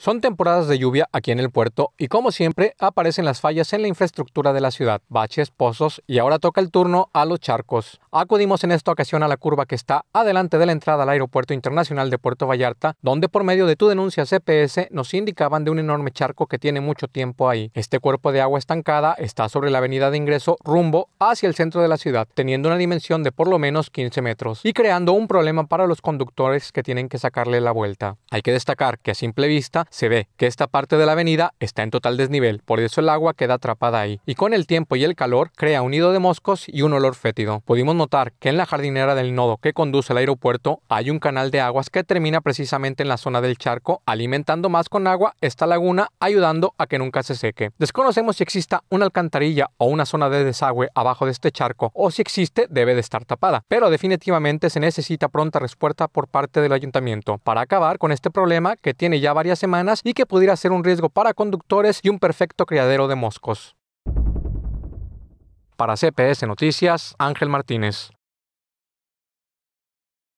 Son temporadas de lluvia aquí en el puerto y como siempre aparecen las fallas en la infraestructura de la ciudad, baches, pozos y ahora toca el turno a los charcos. Acudimos en esta ocasión a la curva que está adelante de la entrada al Aeropuerto Internacional de Puerto Vallarta, donde por medio de tu denuncia CPS nos indicaban de un enorme charco que tiene mucho tiempo ahí. Este cuerpo de agua estancada está sobre la avenida de ingreso rumbo hacia el centro de la ciudad, teniendo una dimensión de por lo menos 15 metros y creando un problema para los conductores que tienen que sacarle la vuelta. Hay que destacar que a simple vista se ve que esta parte de la avenida está en total desnivel, por eso el agua queda atrapada ahí, y con el tiempo y el calor crea un nido de moscos y un olor fétido. Pudimos notar que en la jardinera del nodo que conduce al aeropuerto hay un canal de aguas que termina precisamente en la zona del charco, alimentando más con agua esta laguna, ayudando a que nunca se seque. Desconocemos si exista una alcantarilla o una zona de desagüe abajo de este charco, o si existe debe de estar tapada, pero definitivamente se necesita pronta respuesta por parte del ayuntamiento para acabar con este problema que tiene ya varias semanas y que pudiera ser un riesgo para conductores y un perfecto criadero de moscos. Para CPS Noticias, Ángel Martínez.